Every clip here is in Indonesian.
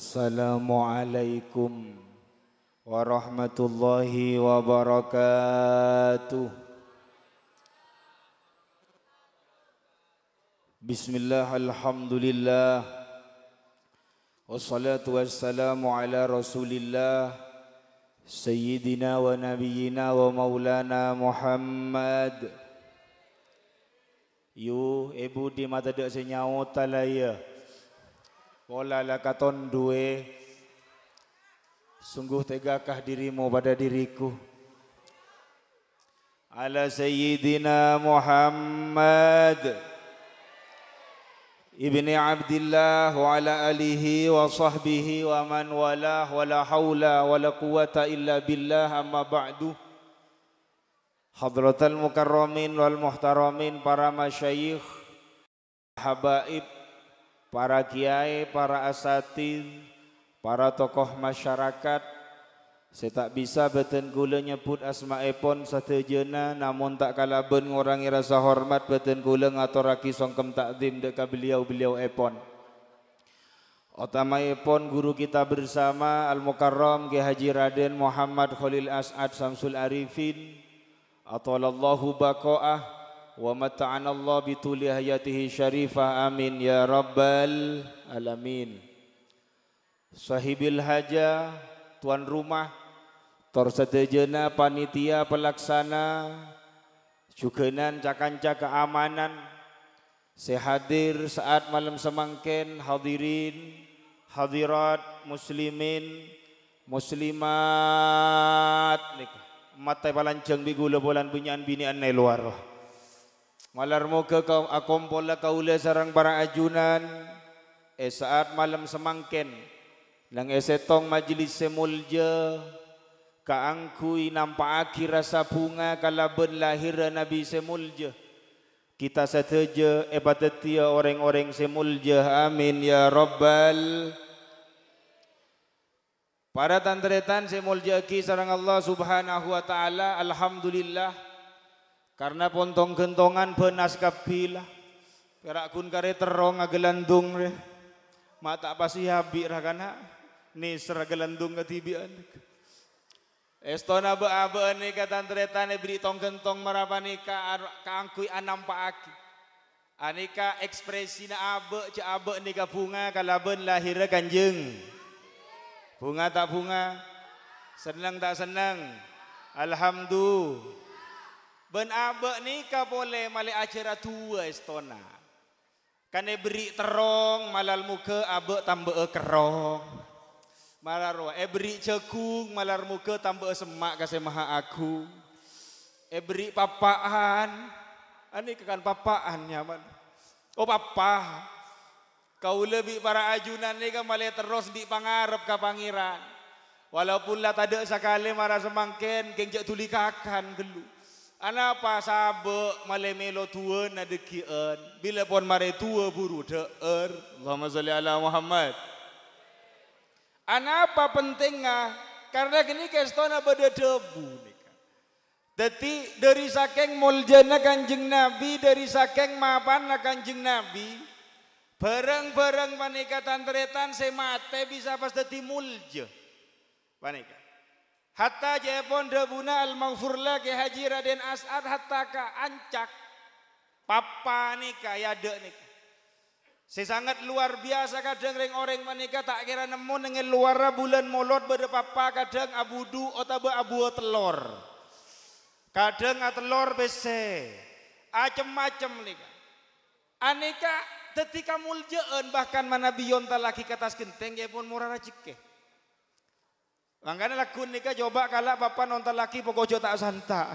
Assalamualaikum warahmatullahi wabarakatuh. Bismillah alhamdulillah. Wassalatu wassalamu ala Rasulillah Sayyidina wa nabiyyina wa maulana Muhammad. Yo, ibu di mata dek senyawa talaya. Wala lakaton duwe Sungguh tegakah dirimu pada diriku Ala Sayyidina Muhammad Ibni Abdillah, wa ala alihi wa sahbihi wa man walah wa la hawla wa la quwata illa billah amma ba'du Hadratul Mukarramin wal Muhtaramin para masyayikh Habaib para kiai, para asatid, para tokoh masyarakat. Saya tak bisa beten kula nyebut asma epon satejena namun tak kalah ben ngurangi rasa hormat beten kula ngaturaki songkem takdim dekat beliau-beliau epon. Utama epon guru kita bersama Al-Mukarram Ki Haji Raden Muhammad Khalil As'ad Samsul Arifin. Atalallahu Baqa'ah ومتعنا الله بطول حياته شريفة آمين يا رب العالمين Sahibil Haja, tuan rumah, torsatejena panitia pelaksana, jugenan cakanca keamanan, sehadir saat malam semangken hadirin, hadirat muslimin, muslimat, mata palanjang bigula bulan bunyian binian neluaroh. Malar muka kau akombola kaula sarang para ajunan e saat malam semangken lang esetong eh, majlis semulja kaangkui angkui nampak akhir rasa bunga kalau berlahir nabi semulja kita seteja ebatetia eh, orang-orang semulja amin ya robbal, para tantretan semulja ki Allah subhanahu wa taala alhamdulillah Karena pontong gentongan benas kabila. Perakun kare terong agelandung re. Mata pasti habi rakana. Nisra agelandung katibi anak. Estona be-abe ni katan teretane beri tong gentong marapani ka kaangkui anam paaki. Anika ekspresi na abe ce abe ni ka bunga kalaben lahir kanjeng. Bunga tak bunga, senang tak senang. Alhamdulillah. Ben abek ni, nikah boleh malik acara tua istona. Kane beri terong malal muka abek tambah e kerong. Malar roh, eh beri cekung malar muka tambah e semak kasih maha aku. Eh beri papaan, ini ah, kekan papaan nyaman. Oh papa, kau lebih para ajunan ni kan malah terus di pangarep ke pangeran. Walaupun lah tak ada sekali marah semangkin, kengjak tulikakan geluh. Ana apa sabe malemelo tua na dekien. Bila pon mare tua buru deer. Allahumma salli ala Muhammad. Ana apa pentingnya? Karena kini kestona pada debu nika. Dati dari saking muljana kanjeng Nabi, dari saking mapan kanjeng Nabi, bareng-bareng panika teretan semate bisa pas dadi mulja. Hatta jepon debuna al maghfurla ke haji Raden As'ad hatta ka ancak papa nikah ya dek nikah. Sesangat luar biasa kadang ring orang menikah tak kira nemu dengan luar bulan molot papa kadang abudu atau abu telor. Kadang telor bese. Acem-acem nikah. Aneka tetika muljaan bahkan mana lagi ke atas genteng ya pun murah rezeki. Makanya lakun nikah coba kalau papa nonton laki pokoknya tak santa.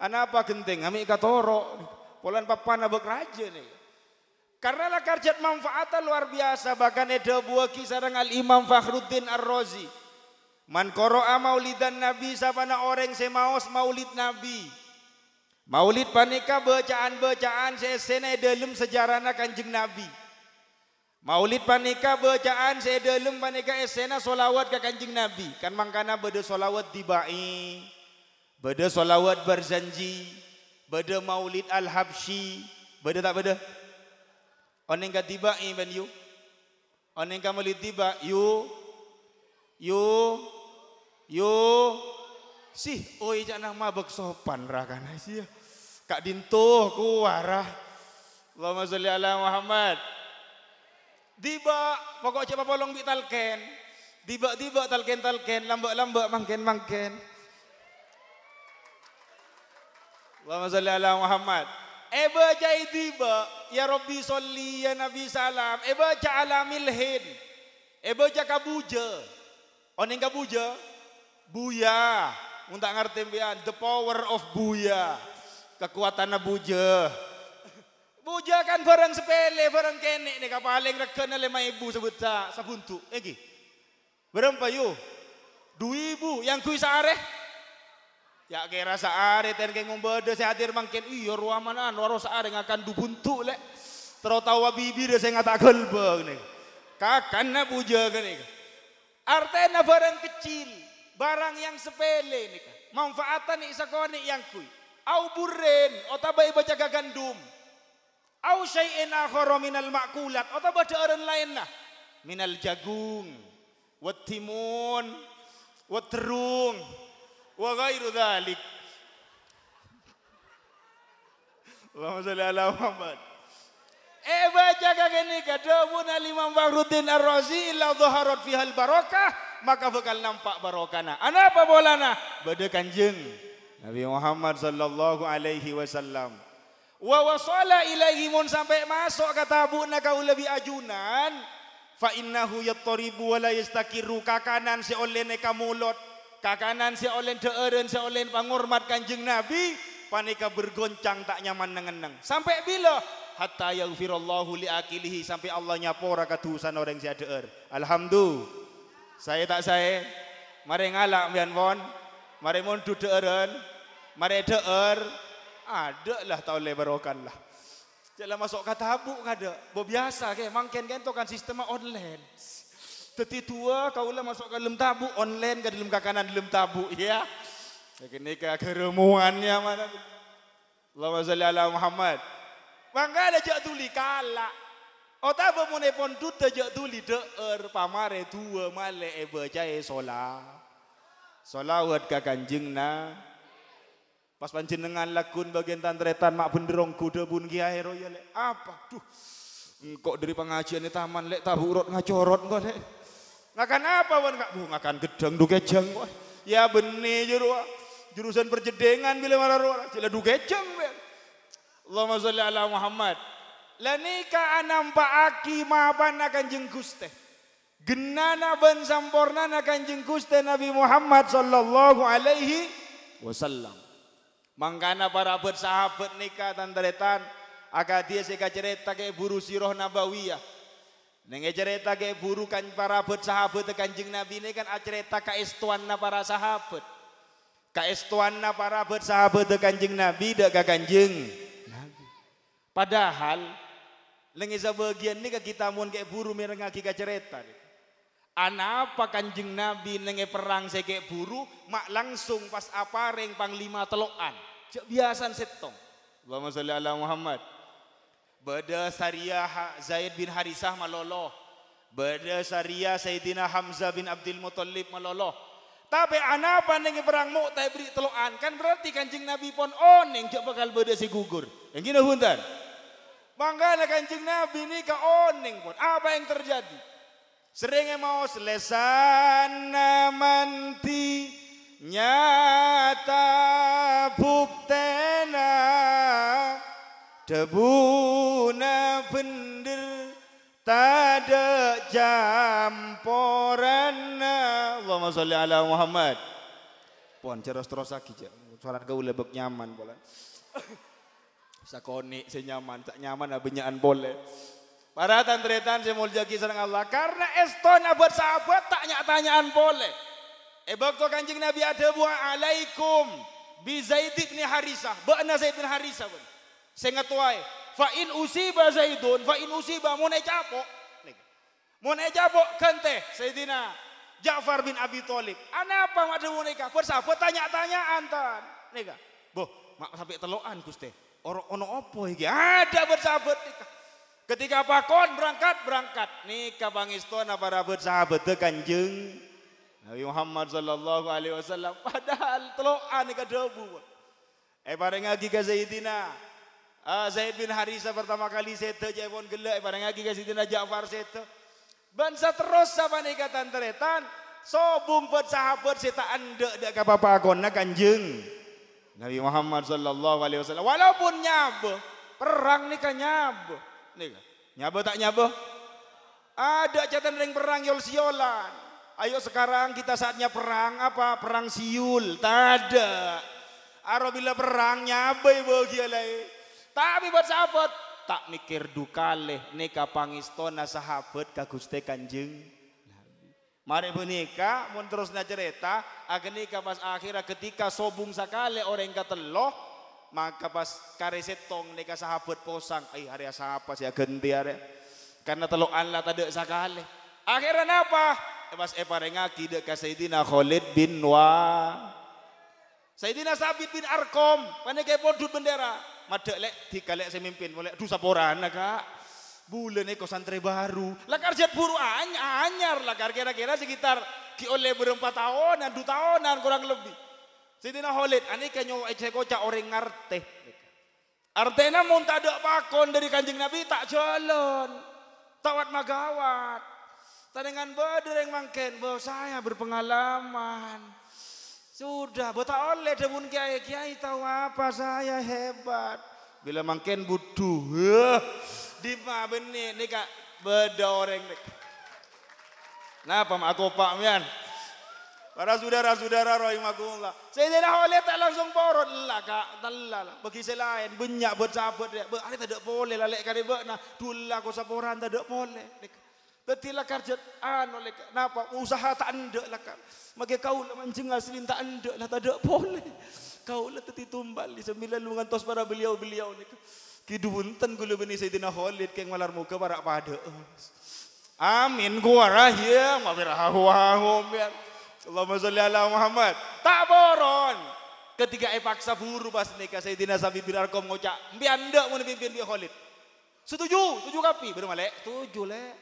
Anak apa genting, kami katoro. Polan papa nabek raja nih. Karena lah kerjat manfaatnya luar biasa. Bahkan ada buah kisah dengan Imam Fakhruddin Ar-Razi. Man koro'a maulidan Nabi sabana orang semaos maulid Nabi. Maulid panika bacaan-bacaan sesena dalam sejarahna kanjeng Nabi. Maulid panika bacaan sedelum panika esena solawat ke kanjeng Nabi. Kan mangkana beda solawat dibai, beda solawat berjanji, beda maulid al-habsyi, beda tak beda? Oneng ka dibai ben yu? Oneng ka maulid tiba yu? Yu? Yu? Sih, oh ijak nak mabek sopan rakan sih. Iya. Kak dintuh kuwarah Allahumma sholli ala Muhammad. Tiba pokok cepat polong bi talken. tiba diba talken talken lambak lambak mangken mangken. Allahumma salli ala Muhammad. Eba eh, jai tiba, ya Robi salli ya Nabi salam. Eba eh, ja ala milhin. Eba eh, ja kabuja. Oning kabuja. Buya. Untak ngerti pian the power of buya. Kekuatan abuja. Kekuatan abuja. Bujakan barang sepele, barang kenek nih paling rekan lima ibu sebuta sabuntu. Egi, eh, berapa yo? Dua ibu yang kui saare. Ya kira saare ten kengong beda iya, saya hadir mangkin iyo ruamanan waro saare ngakan dubuntu le, Tertawa bibi deh saya ngata gelbeng nih. Kakana bujakan nih. Artena barang kecil, barang yang sepele nih. Manfaatan nih sakoni yang kui. Au buren, otabai baca gandum. Au syai'in akhara minal ma'kulat atau pada orang lain lah. Minal jagung, wat timun, wat terung, wa ghairu dhalik. Allahumma shalli ala Muhammad. Eh baca kagene kadawun Imam Fakhruddin Ar-Razi illa dhaharat fihal barokah maka bakal nampak barokana. Ana apa bolana? Bade kanjeng Nabi Muhammad sallallahu alaihi wasallam. Wa wasala ilaihimun sampai masuk kata abuna kau lebih ajunan. Fa innahu yattaribu wa la yastakiru kakanan si neka mulut Kakanan si olen deeren si olen pangormat kanjeng Nabi. Panika bergoncang tak nyaman nengeneng. Sampai bila? Hatta yaghfirallahu li akilihi sampai Allah nyapora katusan orang si deer. Alhamdulillah. Saya tak saya. Mari ngalak mian pon. Mari mundu deeren. Mari deer. Ada lah taulai lah. Jalan masuk kata habuk kada. Bo biasa ke mangken kan tu kan sistem online. Teti tua kau lah masuk ke dalam tabu online ke dalam kakanan dalam tabu ya. Kini ke keremuannya mana. Allahumma salli ala Muhammad. Mangga ada jak tuli kalak. Ota apa mune pon tut jak tuli deer pamare tua male e eh, bacai sola. Solawat ka nah. Pas panjenengan lagun bagian tantretan mak benderong kuda bun kiai oh ya lek apa tuh kok dari pengajian di taman lek ngaco ngacorot engkau lek ngakan apa wan kak bu ngakan gedeng jeng wah ya benih juru jurusan perjedengan bila marah rola cila dukejeng bel Allahumma sholli ala Muhammad lanika pa'aki aki mabana kanjeng kuste. genana ban sampurna kanjeng kuste Nabi Muhammad sallallahu alaihi wasallam Mangkana para abad sahabat nikah tandaretan. Akadia seka cerita ke buru siroh nabawiyah. Neng e cerita ke buru kan para abad sahabat kanjeng nabi ini kan cerita kaistuanna para sahabat. Kaistuanna para abad sahabat kanjeng nabi dek kanjeng. Nabi. Padahal Lengi e sebagian ni ke kita mohon ke buru merengaki ke cerita. Nih. Anapa kanjeng Nabi nenge perang seke buru mak langsung pas apa reng panglima telokan. Cek biasan setong. Allahumma sholli ala Muhammad. Bada Sariyah Zaid bin Harisah maloloh. Bada Sariyah Sayyidina Hamzah bin Abdul Muthalib maloloh. Tapi anapa nenge perang mu beri telokan kan berarti kanjeng Nabi pon on yang jek bakal beda si gugur. Yang kini Bangga Mangkana kanjeng Nabi ini ka oning pun. Apa yang terjadi? Sering emos lesan manti nyata buktena debuna bender tada jamporana Allahumma sholli ala Muhammad pon ceros terus lagi ya salat kau lebek nyaman pola sakoni senyaman tak nyaman abenyaan boleh Para tantretan semuljagi sareng Allah karena estona bersahabat tak tanyaan boleh. Eh waktu kanjeng Nabi ada buah alaikum bi Zaid bin Harisah. Beuna Zaid bin Harisah beun. Sengat wae. Fa in usiba Zaidun fa in usiba mun ejapo. Mun ejapo kente Sayyidina Ja'far bin Abi Thalib. apa mak mun nikah? Bersahabat tanya-tanyaan tan. Nika. Boh, mak sampai teloan Gusti. Orang ono opo iki? Ada bersahabat Ketika Pak Kon berangkat, berangkat. Nih kabang istona para sahabat kanjeng. Nabi Muhammad sallallahu alaihi wasallam. Padahal teloan ke debu. Eh bareng lagi ke Zaidina. Uh, ah, Zaid bin Harisa pertama kali seta jepon gelak. Eh bareng lagi ke Zaidina Ja'far sete. Bansa terus sama nih kata teretan. So bersahabat sahabat seta anda dak ke pakona kanjeng. Nabi Muhammad sallallahu alaihi wasallam. Walaupun nyab. Perang nih kan nyab. Nih, nyabo tak nyabo? Ada catatan ring perang yol siolan. Ayo sekarang kita saatnya perang apa? Perang siul. Tada. Arabila perang nyabai bagialai. Tapi buat sahabat tak mikir dukale neka pangistona sahabat ka Kanjeng Mari punika mun terusna cerita agenika pas akhirnya ketika sobung sakale orang loh maka pas kare tong neka sahabat posang ay hari ya sahapa sih ya ganti hari karena teluk Allah tadi sakale akhirnya apa eh, pas eparenga eh, tidak ke Sayyidina Khalid bin Wa Sayyidina Sabit bin Arkom pandai kayak bendera madek lek dikalek semimpin mulai dusa porana kak bulan eko santri baru lakar jat buru anyar anyar lakar kira-kira sekitar ki oleh berempat tahunan dua tahunan kurang lebih Sidina Khalid, ani kanyo koca orang ngarte. Artena mun tak ada pakon dari kanjeng Nabi tak jalan. Tawat magawat. Tandingan Tanengan badreng mangken, bahwa saya berpengalaman. Sudah, bota oleh demun kiai, kiai tahu apa saya hebat. Bila mangken butuh, di ma benih, nih kak, beda orang nih. Napa aku pak mian? Para saudara-saudara rahimahullah. Sayyidina Khalid tak langsung borot lah kak. lah. Bagi selain banyak bercabut ya, Ada tidak boleh lah lek kare bekna. Dullah ko saporan tak boleh. Betilah kerjaan oleh kenapa usaha tak anda lah kak. Maka kau lah mancing aslin tak anda lah tidak boleh. Kau lah teti tumbal di sembilan lungan tos para beliau-beliau ni. Kidunten gula bini Sayyidina Khalid keng malar muka para pada. Amin gua rahia. Mabirahahum ya. Allahumma sholli ala Muhammad. Tak boron. Ketika e paksa buru pas nikah Sayyidina Sabi bin Arkom ngocak. Mbian ndek mun pimpin bi Khalid. Setuju, setuju kapi. Bener malek, setuju lek.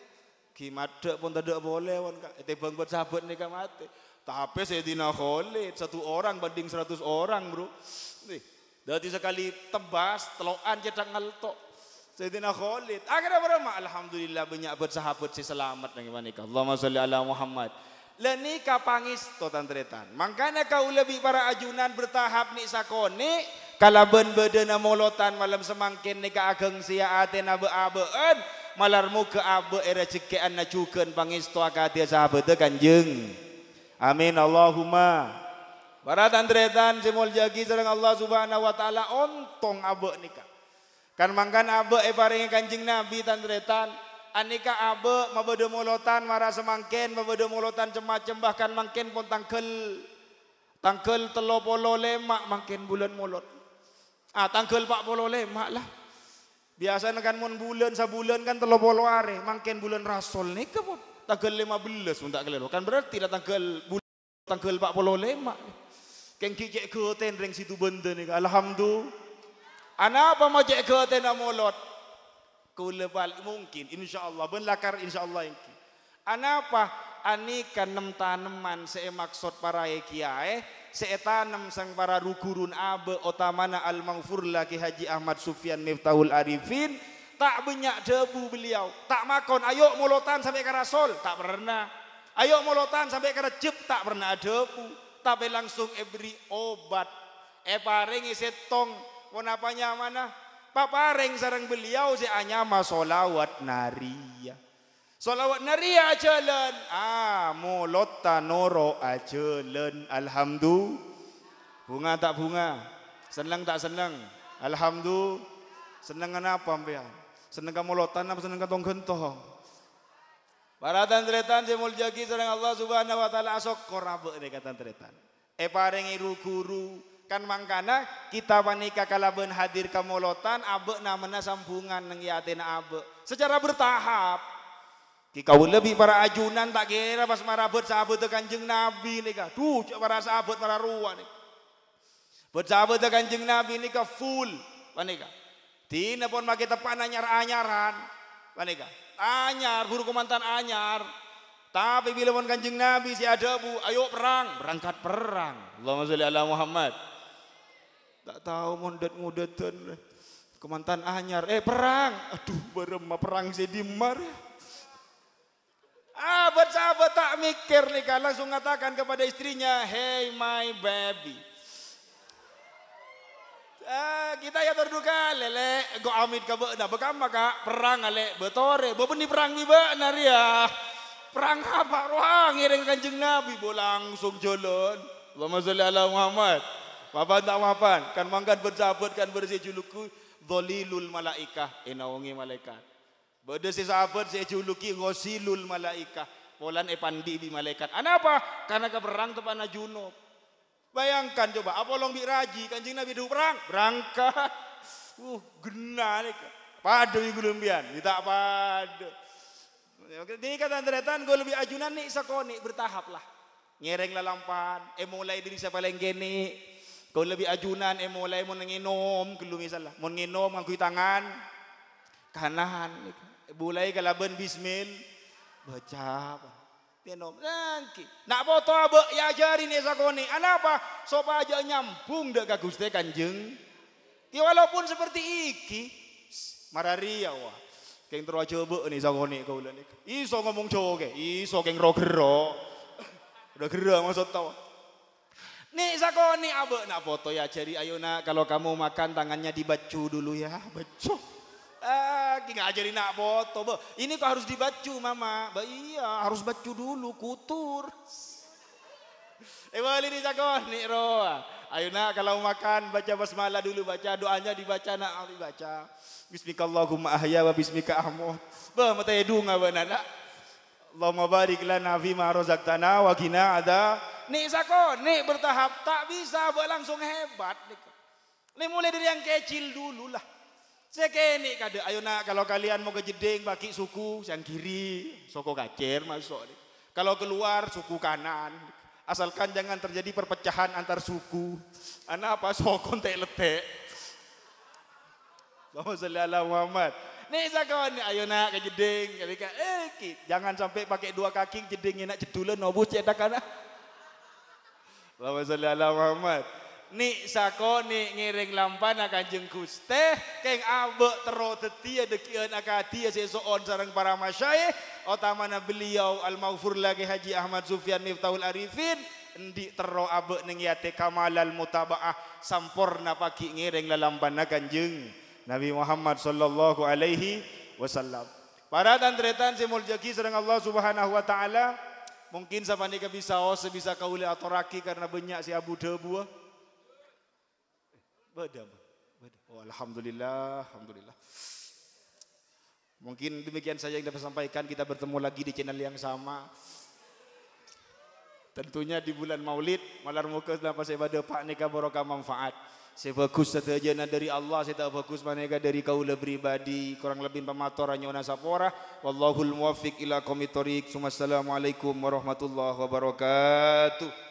Gimadek pun tidak boleh wan kak. Ete eh, bang buat sahabat nikah mati. Tapi Sayyidina Khalid satu orang banding seratus orang, Bro. Nih, dari sekali tebas, teloan cetak ngeltok. Sayyidina Khalid. Akhirnya berapa? Alhamdulillah banyak sahabat si selamat dengan nikah. Allahumma sholli ala Muhammad. Leni kapangis totan tretan. Makanya kau lebih para ajunan bertahap nih sakone. ben bedena molotan malam semangkin nih ageng sia atena beabeen. Malarmu ke abe era cekean na cuken pangisto akatia sahabete kanjeng. Amin Allahumma. Para tantretan semol jagi sedang Allah Subhanahu wa taala ontong abe nikah. Kan mangkan abe e kanjeng Nabi tantretan. Anika abe mabedo mulutan, marah semangkin mabedo molotan cemacem bahkan mangkin pun tangkel tangkel telo polo lemak mangkin bulan mulut. ah tangkel pak polo lemak lah biasa kan mun bulan sabulan kan telo polo are mangkin bulan rasul ni ke tangkel lima belas untuk kalian kan berarti lah tangkel bulan tangkel pak polo lemak keng kikek ke tendreng situ benda nih alhamdulillah anak apa mau cek ke tenda molot kulebal mungkin insyaallah ben Insya Allah. engki anapa Ani nem taneman Saya maksud para kiai saya tanam sang para rukurun abe otamana al mangfur lagi haji Ahmad Sufyan Miftahul Arifin tak banyak debu beliau tak makon ayo molotan sampai ke rasul tak pernah ayo molotan sampai ke recep. tak pernah debu tapi langsung ebri obat Epa paringi setong mau napanya mana papareng sarang beliau si anyama solawat naria solawat naria jalan ah mulot tanoro ajalan alhamdulillah bunga tak bunga senang tak senang alhamdulillah senang kenapa sampean senang kamu lotan apa senang ka gentong Baratan tretan si muljaki sarang Allah subhanahu wa ta'ala asok korabe ini kata tretan. E eh, parengi guru kan mangkana kita panika kalaben hadir Molotan, abe namanya sambungan neng yatina abe secara bertahap kau lebih para ajunan tak kira pas marabet sahabat kanjeng nabi nih kah tuh para sahabat para ruwah nih bersahabat kanjeng nabi nih kah full panika tina pun pakai tepan anyar anyaran panika anyar guru komandan anyar tapi bila pun kanjeng nabi si ada bu ayo perang berangkat perang Allahumma sholli ala Muhammad tak tahu mondet ngudetan kemantan anyar eh perang aduh berema perang jadi mar sahabat-sahabat tak mikir nih kan langsung katakan kepada istrinya hey my baby Uh, kita ya berduka lele go amit ka dah bekam maka perang ale betore bebeni perang nih beuna ria perang apa ruang ngiring kanjeng nabi bo langsung jolon Allahumma sholli ala Muhammad Mapan tak mapan, kan mangkat bersahabat kan bersih juluku dholilul malaikah, inaungi eh, malaikat. Beda si sahabat saya juluki ghosilul malaikah, polan epandi eh, bi malaikat. Anapa? Karena keberang tepana junub. Bayangkan coba, apa long raji? kanjeng Nabi du perang, berangkat. Uh, genah nih. Padu iku lumbian, kita padu. Ini kata deretan gue lebih ajunan nih sekoni bertahap lah. Ngereng lalampan, eh mulai diri siapa lenggeni. gini. Kau lebih ajunan eh mulai mau nginom kelu misalnya, mau nginom ngangkui tangan kanan, mulai kalaben bismil baca tenom, nangki. Nak foto abe ya ajarin ya sakoni. Anapa? Sopa aja nyambung dek kaguste kanjeng. Ki ya, walaupun seperti iki marari ya wah. Keng terus coba nih sakoni kau ulan Iso ngomong coge, iso keng rogero. Udah gera maksud tau. Nih sakoni abe nak foto ya jadi ayo nak kalau kamu makan tangannya dibacu dulu ya bacu. Ah, eh, nggak ajarin nak foto be. Ini kok harus dibacu mama. Ba, iya harus bacu dulu kutur. Eh boleh nih sakoni ro. Ayo nak kalau makan baca basmalah dulu baca doanya dibaca nak dibaca. Bismikallahumma ahya wa bismika ahmud. Ba mata edu nggak, nak. Allahumma barik lana fima razaqtana wa qina Ada nih sakon, nih bertahap, tak bisa buat langsung hebat. Nih mulai dari yang kecil dulu lah. Sekeni kada ayo nak kalau kalian mau ke jeding bagi suku yang kiri, soko kacir masuk. Kalau keluar suku kanan. Asalkan jangan terjadi perpecahan antar suku. Anak apa sokon tak letek. Allahumma Muhammad. Nih sakon, ayo nak ke jeding. Kali eh, jangan sampai pakai dua kaki jeding nak jedulan obus cetak anak. Allahumma salli ala Muhammad. Ni sakoni ngiring lampan akan jengkus keng abek teroh tetia dekian akadia sesuon sarang para masyaih otamana beliau al-maghfur lagi haji Ahmad Zufian Miftahul Arifin ndi tero abek ning yate kamalal mutabaah sampurna pagi ngiring lalamban na kanjeng Nabi Muhammad sallallahu alaihi wasallam para tantretan si muljaki sareng Allah subhanahu wa taala Mungkin sama nika bisa os, bisa kauli atau raki karena banyak si abu debu. Beda, beda. Oh, alhamdulillah, alhamdulillah. Mungkin demikian saja yang dapat sampaikan. Kita bertemu lagi di channel yang sama. Tentunya di bulan Maulid, malam muka dalam ibadah Pak Nika barokah manfaat. Saya fokus sebagus sadajana dari Allah saya seta bagus manega dari kau lebih pribadi kurang lebih pamatoranya ona sapora wallahul muwaffiq ila qomitariq sumassalamualaikum warahmatullahi wabarakatuh